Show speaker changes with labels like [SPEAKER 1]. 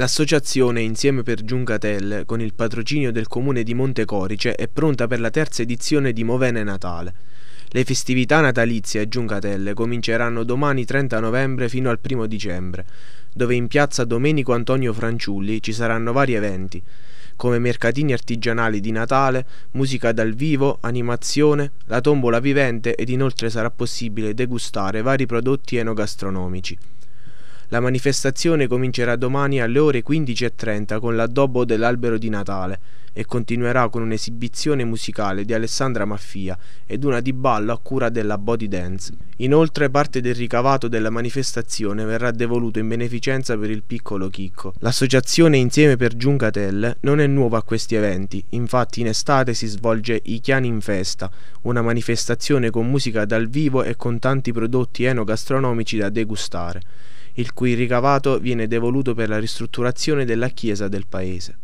[SPEAKER 1] L'associazione Insieme per Giuncatel, con il patrocinio del comune di Montecorice, è pronta per la terza edizione di Movene Natale. Le festività natalizie a Giuncatelle cominceranno domani 30 novembre fino al 1 dicembre, dove in piazza Domenico Antonio Franciulli ci saranno vari eventi, come mercatini artigianali di Natale, musica dal vivo, animazione, la tombola vivente ed inoltre sarà possibile degustare vari prodotti enogastronomici. La manifestazione comincerà domani alle ore 15.30 con l'addobbo dell'albero di Natale e continuerà con un'esibizione musicale di Alessandra Maffia ed una di ballo a cura della Body Dance. Inoltre parte del ricavato della manifestazione verrà devoluto in beneficenza per il piccolo Chicco. L'associazione Insieme per Giungatelle non è nuova a questi eventi, infatti in estate si svolge I Chiani in Festa, una manifestazione con musica dal vivo e con tanti prodotti enogastronomici da degustare il cui ricavato viene devoluto per la ristrutturazione della chiesa del paese.